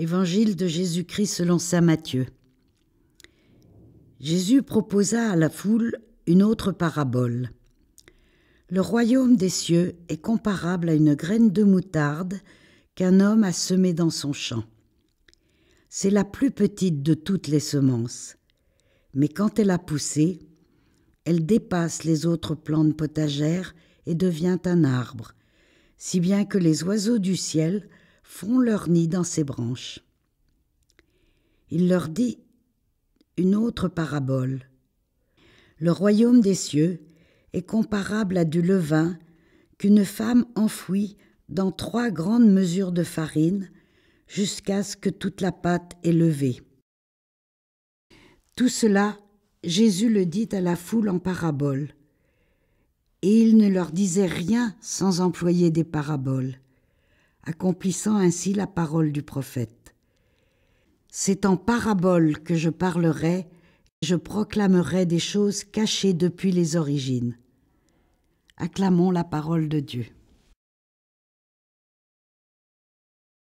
Évangile de Jésus-Christ selon saint Matthieu. Jésus proposa à la foule une autre parabole. Le royaume des cieux est comparable à une graine de moutarde qu'un homme a semée dans son champ. C'est la plus petite de toutes les semences, mais quand elle a poussé, elle dépasse les autres plantes potagères et devient un arbre, si bien que les oiseaux du ciel font leur nid dans ses branches. Il leur dit une autre parabole. Le royaume des cieux est comparable à du levain qu'une femme enfouit dans trois grandes mesures de farine jusqu'à ce que toute la pâte est levée. Tout cela, Jésus le dit à la foule en parabole. Et il ne leur disait rien sans employer des paraboles accomplissant ainsi la parole du prophète. C'est en parabole que je parlerai, je proclamerai des choses cachées depuis les origines. Acclamons la parole de Dieu.